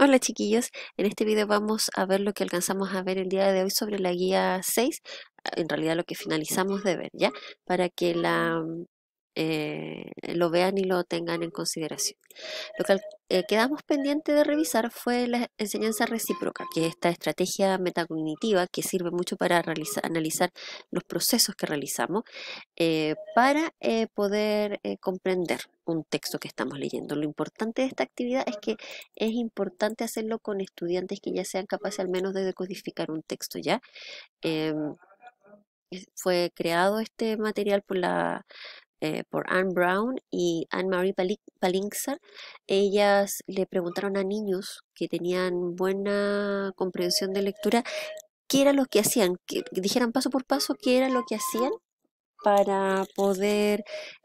Hola chiquillos, en este video vamos a ver lo que alcanzamos a ver el día de hoy sobre la guía 6, en realidad lo que finalizamos de ver, ¿ya? Para que la eh, lo vean y lo tengan en consideración. Lo que eh, quedamos pendiente de revisar fue la enseñanza recíproca, que es esta estrategia metacognitiva que sirve mucho para analizar los procesos que realizamos eh, para poder comprender un texto que estamos leyendo. Lo importante de esta actividad es que es importante hacerlo con estudiantes que ya sean capaces al menos de decodificar un texto ya. Em, fue creado este material por la eh, por Anne Brown y Anne-Marie Palinxar, ellas le preguntaron a niños que tenían buena comprensión de lectura qué era lo que hacían, que dijeran paso por paso qué era lo que hacían para poder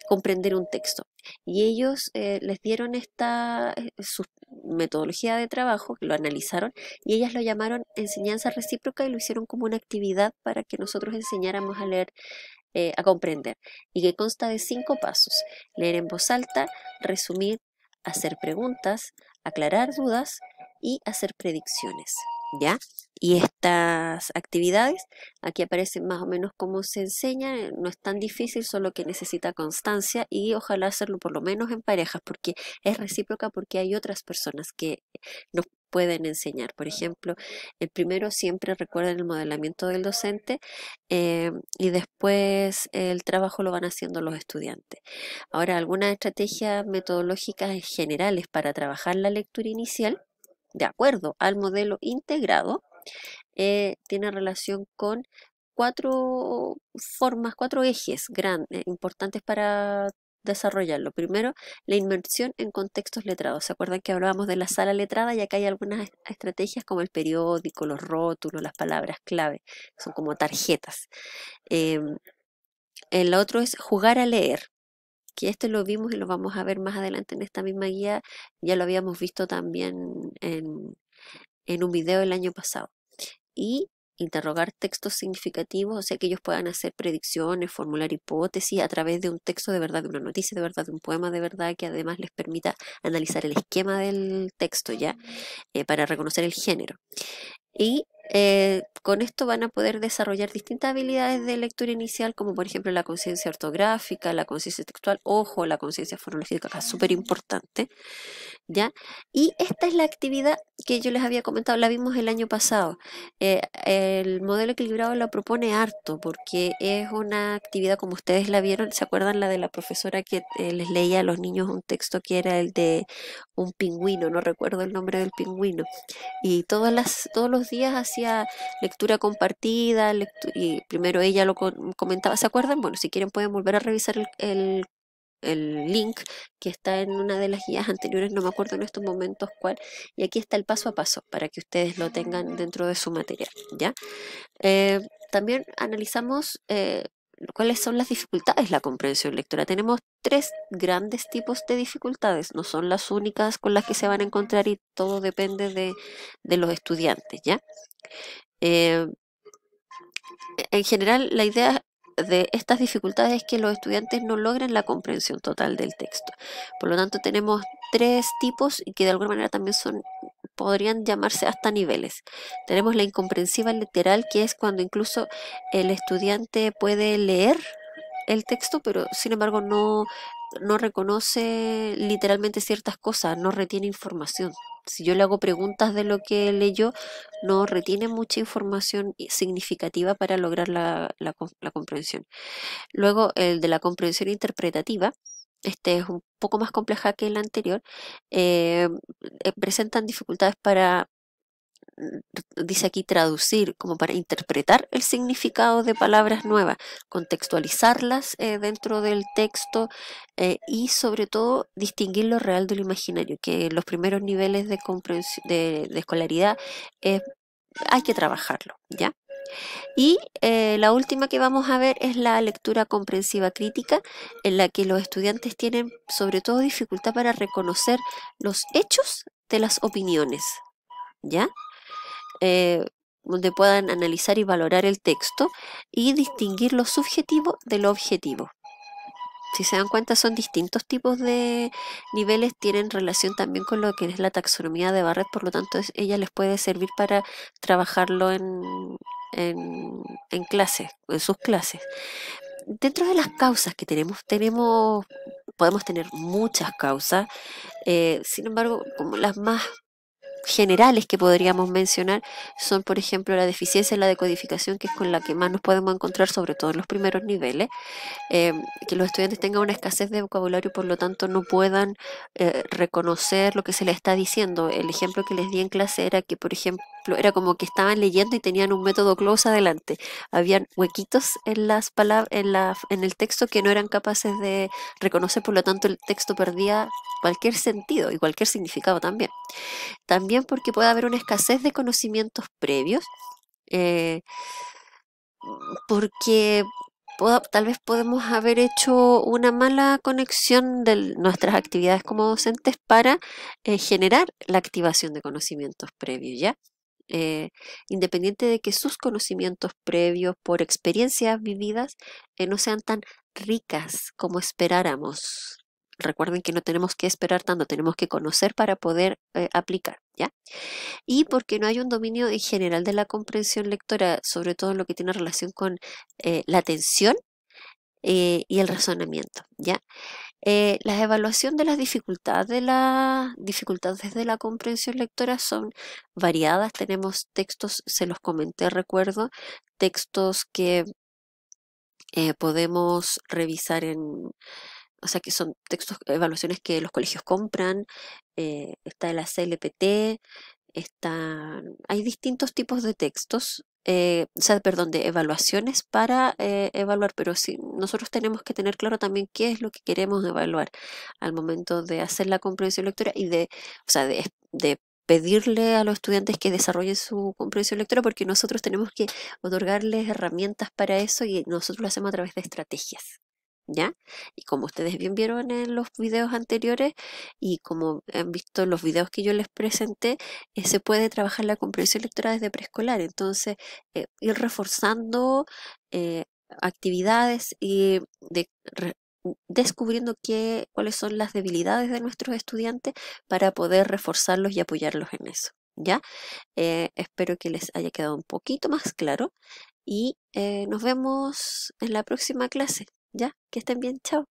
comprender un texto. Y ellos eh, les dieron esta eh, su metodología de trabajo, lo analizaron, y ellas lo llamaron enseñanza recíproca y lo hicieron como una actividad para que nosotros enseñáramos a leer eh, a comprender y que consta de cinco pasos. Leer en voz alta, resumir, hacer preguntas, aclarar dudas y hacer predicciones. ¿Ya? Y estas actividades, aquí aparecen más o menos como se enseña, eh, no es tan difícil, solo que necesita constancia y ojalá hacerlo por lo menos en parejas, porque es recíproca, porque hay otras personas que nos pueden enseñar. Por ejemplo, el primero siempre recuerden el modelamiento del docente eh, y después el trabajo lo van haciendo los estudiantes. Ahora, algunas estrategias metodológicas generales para trabajar la lectura inicial, de acuerdo al modelo integrado, eh, tiene relación con cuatro formas, cuatro ejes grandes, eh, importantes para desarrollarlo. Primero, la inmersión en contextos letrados. ¿Se acuerdan que hablábamos de la sala letrada? Y acá hay algunas estrategias como el periódico, los rótulos, las palabras clave. Son como tarjetas. Em, el otro es jugar a leer que esto lo vimos y lo vamos a ver más adelante en esta misma guía, ya lo habíamos visto también en, un video del año pasado. Y interrogar textos significativos, o sea, que ellos puedan hacer predicciones, formular hipótesis a través de un texto de verdad, de una noticia de verdad, de un poema de verdad, que además les permita analizar el esquema del texto ya, eh, para reconocer el género. Y eh, con esto van a poder desarrollar distintas habilidades de lectura inicial, como por ejemplo la conciencia ortográfica, la conciencia textual, ojo, la conciencia fonológica, que es súper importante. ¿ya? Y esta es la actividad que yo les había comentado, la vimos el año pasado. Eh, el modelo equilibrado la propone harto porque es una actividad como ustedes la vieron, ¿se acuerdan la de la profesora que eh, les leía a los niños un texto que era el de un pingüino, no recuerdo el nombre del pingüino? Y todas las, todos los días hacía lectura compartida y primero ella lo comentaba, ¿se acuerdan? Bueno, si quieren pueden volver a revisar el, el el link que está en una de las guías anteriores, no me acuerdo en estos momentos cuál, y aquí está el paso a paso para que ustedes lo tengan dentro de su material, ¿ya? Eh, también analizamos eh, cuáles son las dificultades la comprensión lectora. Tenemos tres grandes tipos de dificultades, no son las únicas con las que se van a encontrar y todo depende de, los estudiantes, ¿ya? Eh, en general, la idea de estas dificultades es que los estudiantes no logren la comprensión total del texto. Por lo tanto, tenemos tres tipos y que de alguna manera también son podrían llamarse hasta niveles. Tenemos la incomprensiva literal, que es cuando incluso el estudiante puede leer el texto, pero sin embargo no reconoce literalmente ciertas cosas, no retiene información si yo le hago preguntas de lo que leyó, no retiene mucha información significativa para lograr la, comprensión. Luego, el de la comprensión interpretativa, este es un poco más compleja que el anterior, eh, eh, presentan dificultades para Mm, dice aquí traducir, como para interpretar el significado de palabras nuevas, contextualizarlas eh, dentro del texto eh, y sobre todo distinguir lo real de lo imaginario, que los primeros niveles de, de, escolaridad eh, hay que trabajarlo, ¿ya? Y la última que vamos a ver es la lectura comprensiva crítica, en la que los estudiantes tienen sobre todo dificultad para reconocer los hechos de las opiniones, ¿ya? Eh, donde puedan analizar y valorar el texto y distinguir lo subjetivo de lo objetivo. Si se dan cuenta, son distintos tipos de niveles, tienen relación también con lo que es la taxonomía de Barrett, por lo tanto ella les puede servir para trabajarlo en, clases, en sus clases. Dentro de las causas que tenemos, tenemos podemos tener muchas causas, eh, sin embargo, como las más generales que podríamos mencionar son, por ejemplo, la deficiencia en la decodificación, que es con la que más nos podemos encontrar, sobre todo en los primeros niveles, em, que los estudiantes tengan una escasez de vocabulario y por lo tanto no puedan eh, reconocer lo que se les está diciendo. El ejemplo que les di en clase era que, por ejemplo, era como que estaban leyendo y tenían un método close adelante. Habían huequitos en las en, el texto que no eran capaces de reconocer, por lo tanto el texto perdía cualquier sentido y cualquier significado también. También porque puede haber una escasez de conocimientos previos, eh, porque tal vez podemos haber hecho una mala conexión de nuestras actividades como docentes para eh, generar la activación de conocimientos previos, ¿ya? Eh, independiente de que sus conocimientos previos por experiencias vividas eh, no sean tan ricas como esperáramos. Recuerden que no tenemos que esperar tanto, tenemos que conocer para poder eh, aplicar, ¿ya? Y porque no hay un dominio en general de la comprensión lectora, sobre todo en lo que tiene relación con la atención y el razonamiento, ¿ya? Eh, la evaluación de las dificultades de, la, dificultades de la comprensión lectora son variadas. Tenemos textos, se los comenté, recuerdo, textos que eh, podemos revisar en, o sea, que son textos, evaluaciones que los colegios compran, eh, está la CLPT, está, hay distintos tipos de textos eh, o sea, perdón, de evaluaciones para eh, evaluar, pero sí, nosotros tenemos que tener claro también qué es lo que queremos evaluar al momento de hacer la comprensión lectora y de, o sea, de, de pedirle a los estudiantes que desarrollen su comprensión lectora porque nosotros tenemos que otorgarles herramientas para eso y nosotros lo hacemos a través de estrategias. ¿ya? Y como ustedes bien vieron en los videos anteriores y como han visto los videos que yo les presenté, eh, se puede trabajar la comprensión lectora desde preescolar, entonces eh, ir reforzando eh, actividades y descubriendo qué, cuáles son las debilidades de nuestros estudiantes para poder reforzarlos y apoyarlos en eso. ¿Ya? espero que les haya quedado un poquito más claro y nos vemos en la próxima clase. Ya, que estén bien, chao.